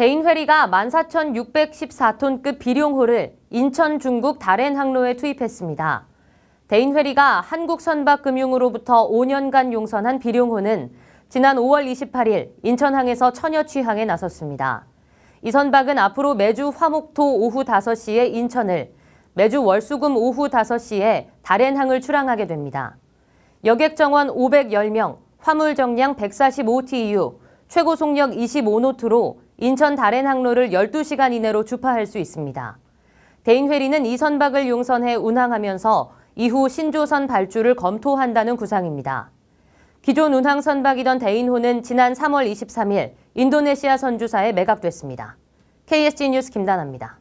대인회리가 14,614톤급 비룡호를 인천 중국 다롄 항로에 투입했습니다. 대인회리가 한국선박금융으로부터 5년간 용선한 비룡호는 지난 5월 28일 인천항에서 천여취항에 나섰습니다. 이 선박은 앞으로 매주 화목토 오후 5시에 인천을, 매주 월수금 오후 5시에 다롄항을 출항하게 됩니다. 여객 정원 510명, 화물 정량 1 4 5 t u 최고 속력 25노트로 인천 다롄 항로를 12시간 이내로 주파할 수 있습니다. 대인회리는 이 선박을 용선해 운항하면서 이후 신조선 발주를 검토한다는 구상입니다. 기존 운항 선박이던 대인호는 지난 3월 23일 인도네시아 선주사에 매각됐습니다. KSG 뉴스 김다나입니다.